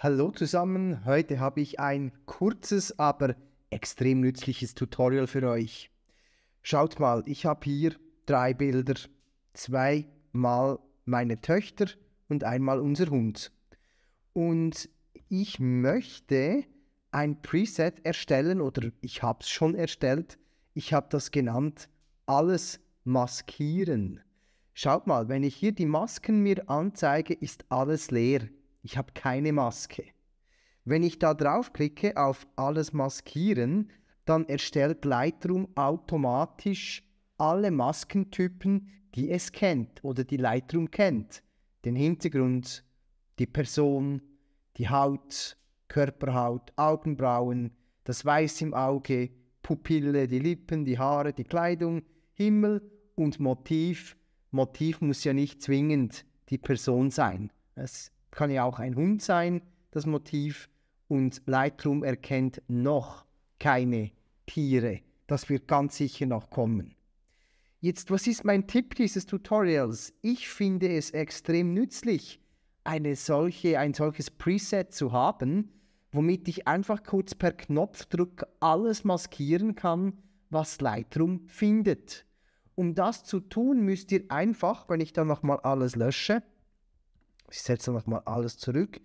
Hallo zusammen, heute habe ich ein kurzes, aber extrem nützliches Tutorial für euch. Schaut mal, ich habe hier drei Bilder. Zweimal meine Töchter und einmal unser Hund. Und ich möchte ein Preset erstellen oder ich habe es schon erstellt. Ich habe das genannt, alles maskieren. Schaut mal, wenn ich hier die Masken mir anzeige, ist alles leer ich habe keine Maske. Wenn ich da draufklicke auf alles maskieren, dann erstellt Lightroom automatisch alle Maskentypen, die es kennt oder die Lightroom kennt. Den Hintergrund, die Person, die Haut, Körperhaut, Augenbrauen, das Weiß im Auge, Pupille, die Lippen, die Haare, die Kleidung, Himmel und Motiv. Motiv muss ja nicht zwingend die Person sein. Es kann ja auch ein Hund sein, das Motiv. Und Lightroom erkennt noch keine Tiere. Das wird ganz sicher noch kommen. Jetzt, was ist mein Tipp dieses Tutorials? Ich finde es extrem nützlich, eine solche, ein solches Preset zu haben, womit ich einfach kurz per Knopfdruck alles maskieren kann, was Lightroom findet. Um das zu tun, müsst ihr einfach, wenn ich dann nochmal alles lösche, ich setze nochmal alles zurück,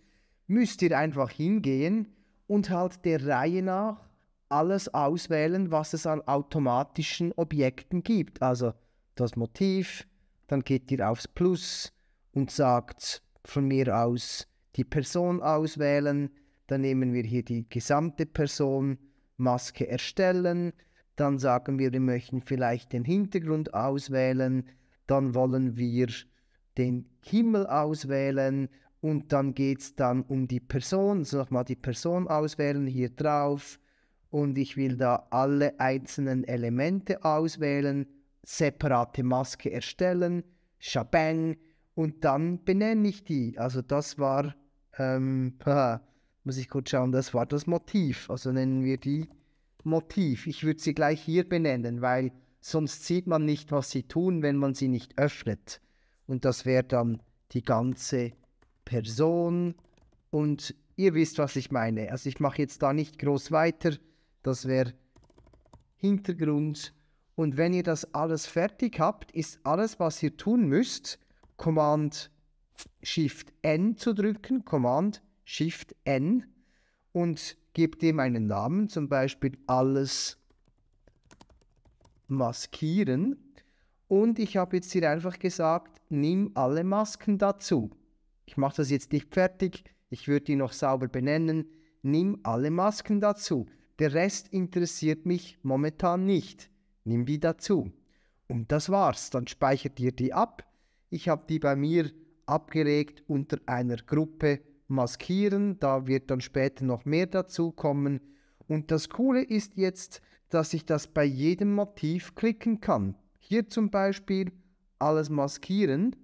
müsst ihr einfach hingehen und halt der Reihe nach alles auswählen, was es an automatischen Objekten gibt. Also das Motiv, dann geht ihr aufs Plus und sagt von mir aus die Person auswählen, dann nehmen wir hier die gesamte Person, Maske erstellen, dann sagen wir, wir möchten vielleicht den Hintergrund auswählen, dann wollen wir den Himmel auswählen und dann geht es dann um die Person, also nochmal die Person auswählen, hier drauf und ich will da alle einzelnen Elemente auswählen, separate Maske erstellen, Shabang und dann benenne ich die. Also das war, ähm, muss ich kurz schauen, das war das Motiv. Also nennen wir die Motiv. Ich würde sie gleich hier benennen, weil sonst sieht man nicht, was sie tun, wenn man sie nicht öffnet und das wäre dann die ganze Person. Und ihr wisst, was ich meine. Also ich mache jetzt da nicht groß weiter. Das wäre Hintergrund. Und wenn ihr das alles fertig habt, ist alles, was ihr tun müsst, Command Shift N zu drücken, Command Shift N und gebt ihm einen Namen, zum Beispiel alles maskieren. Und ich habe jetzt hier einfach gesagt, nimm alle Masken dazu. Ich mache das jetzt nicht fertig, ich würde die noch sauber benennen. Nimm alle Masken dazu. Der Rest interessiert mich momentan nicht. Nimm die dazu. Und das war's. Dann speichert ihr die ab. Ich habe die bei mir abgeregt unter einer Gruppe maskieren. Da wird dann später noch mehr dazu kommen. Und das Coole ist jetzt, dass ich das bei jedem Motiv klicken kann. Hier zum Beispiel alles maskieren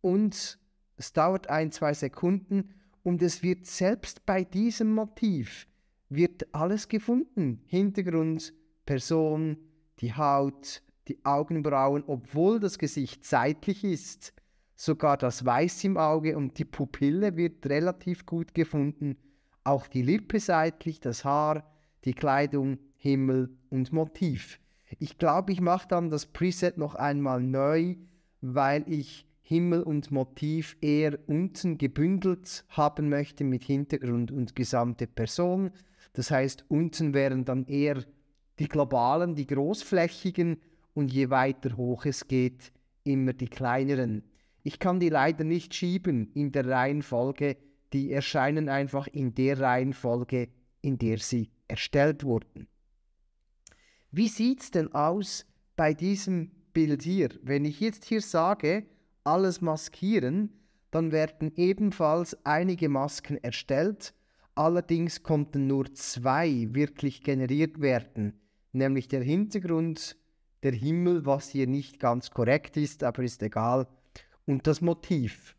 und es dauert ein, zwei Sekunden und es wird selbst bei diesem Motiv wird alles gefunden. Hintergrund, Person, die Haut, die Augenbrauen, obwohl das Gesicht seitlich ist. Sogar das Weiß im Auge und die Pupille wird relativ gut gefunden. Auch die Lippe seitlich, das Haar, die Kleidung, Himmel und Motiv. Ich glaube, ich mache dann das Preset noch einmal neu, weil ich Himmel und Motiv eher unten gebündelt haben möchte mit Hintergrund und gesamte Person. Das heißt, unten wären dann eher die globalen, die großflächigen und je weiter hoch es geht, immer die kleineren. Ich kann die leider nicht schieben in der Reihenfolge, die erscheinen einfach in der Reihenfolge, in der sie erstellt wurden. Wie sieht es denn aus bei diesem Bild hier? Wenn ich jetzt hier sage, alles maskieren, dann werden ebenfalls einige Masken erstellt, allerdings konnten nur zwei wirklich generiert werden, nämlich der Hintergrund, der Himmel, was hier nicht ganz korrekt ist, aber ist egal, und das Motiv.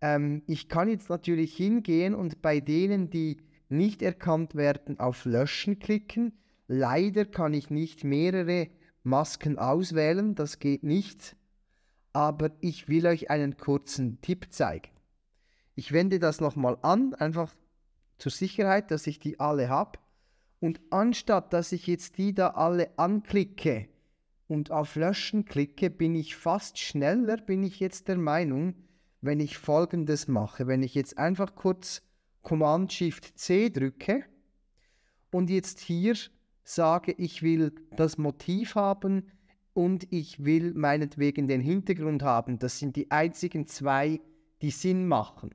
Ähm, ich kann jetzt natürlich hingehen und bei denen, die nicht erkannt werden, auf Löschen klicken. Leider kann ich nicht mehrere Masken auswählen, das geht nicht. Aber ich will euch einen kurzen Tipp zeigen. Ich wende das nochmal an, einfach zur Sicherheit, dass ich die alle habe. Und anstatt dass ich jetzt die da alle anklicke und auf Löschen klicke, bin ich fast schneller, bin ich jetzt der Meinung, wenn ich folgendes mache. Wenn ich jetzt einfach kurz Command Shift C drücke und jetzt hier sage, ich will das Motiv haben und ich will meinetwegen den Hintergrund haben. Das sind die einzigen zwei, die Sinn machen.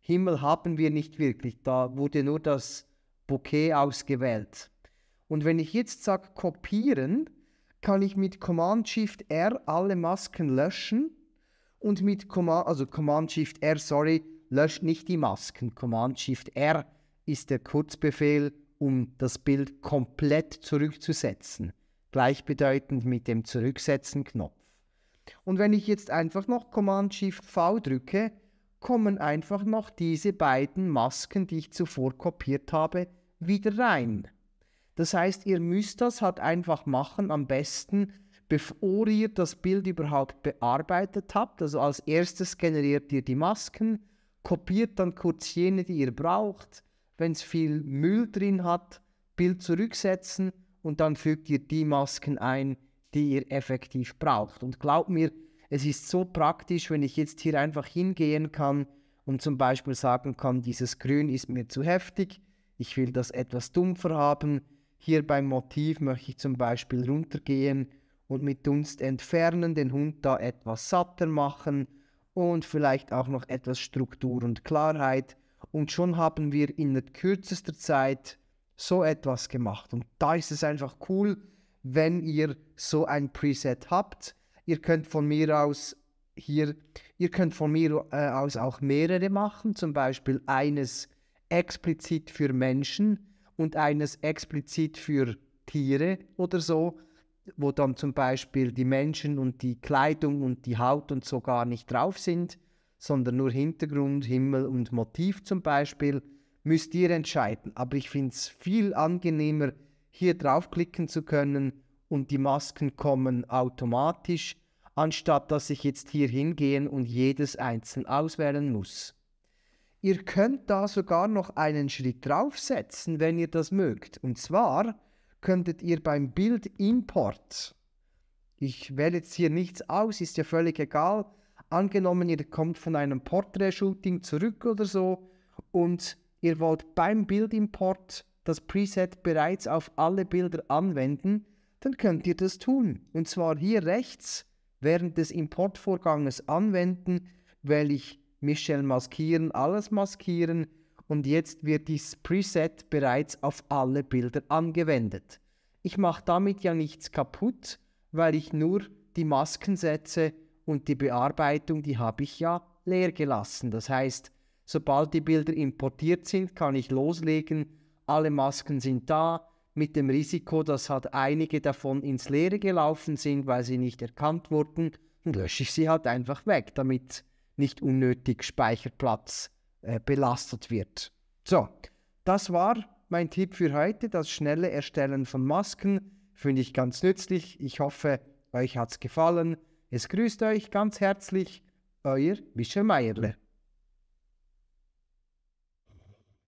Himmel haben wir nicht wirklich, da wurde nur das Bouquet ausgewählt. Und wenn ich jetzt sage kopieren, kann ich mit Command Shift R alle Masken löschen und mit Command, also Command Shift R, sorry, löscht nicht die Masken. Command Shift R ist der Kurzbefehl um das Bild komplett zurückzusetzen. Gleichbedeutend mit dem Zurücksetzen-Knopf. Und wenn ich jetzt einfach noch Command-Shift-V drücke, kommen einfach noch diese beiden Masken, die ich zuvor kopiert habe, wieder rein. Das heißt, ihr müsst das halt einfach machen, am besten bevor ihr das Bild überhaupt bearbeitet habt. Also als erstes generiert ihr die Masken, kopiert dann kurz jene, die ihr braucht, wenn es viel Müll drin hat, Bild zurücksetzen und dann fügt ihr die Masken ein, die ihr effektiv braucht. Und glaubt mir, es ist so praktisch, wenn ich jetzt hier einfach hingehen kann und zum Beispiel sagen kann, dieses Grün ist mir zu heftig, ich will das etwas dumpfer haben. Hier beim Motiv möchte ich zum Beispiel runtergehen und mit Dunst entfernen, den Hund da etwas satter machen und vielleicht auch noch etwas Struktur und Klarheit und schon haben wir in kürzester Zeit so etwas gemacht. Und da ist es einfach cool, wenn ihr so ein Preset habt. Ihr könnt von mir aus hier, ihr könnt von mir äh, aus auch mehrere machen, zum Beispiel eines explizit für Menschen und eines explizit für Tiere oder so, wo dann zum Beispiel die Menschen und die Kleidung und die Haut und so gar nicht drauf sind sondern nur Hintergrund, Himmel und Motiv zum Beispiel, müsst ihr entscheiden. Aber ich finde es viel angenehmer, hier draufklicken zu können und die Masken kommen automatisch, anstatt dass ich jetzt hier hingehen und jedes einzeln auswählen muss. Ihr könnt da sogar noch einen Schritt draufsetzen, wenn ihr das mögt. Und zwar könntet ihr beim Bild Import, ich wähle jetzt hier nichts aus, ist ja völlig egal, Angenommen, ihr kommt von einem Portrait-Shooting zurück oder so und ihr wollt beim Bildimport das Preset bereits auf alle Bilder anwenden, dann könnt ihr das tun. Und zwar hier rechts während des Importvorganges anwenden, weil ich Michelle maskieren, alles maskieren und jetzt wird dieses Preset bereits auf alle Bilder angewendet. Ich mache damit ja nichts kaputt, weil ich nur die Masken setze, und die Bearbeitung, die habe ich ja leer gelassen. Das heißt, sobald die Bilder importiert sind, kann ich loslegen, alle Masken sind da, mit dem Risiko, dass halt einige davon ins Leere gelaufen sind, weil sie nicht erkannt wurden, dann lösche ich sie halt einfach weg, damit nicht unnötig Speicherplatz äh, belastet wird. So, das war mein Tipp für heute, das schnelle Erstellen von Masken. Finde ich ganz nützlich. Ich hoffe, euch hat es gefallen. Es grüßt euch ganz herzlich euer Wischer Meierle.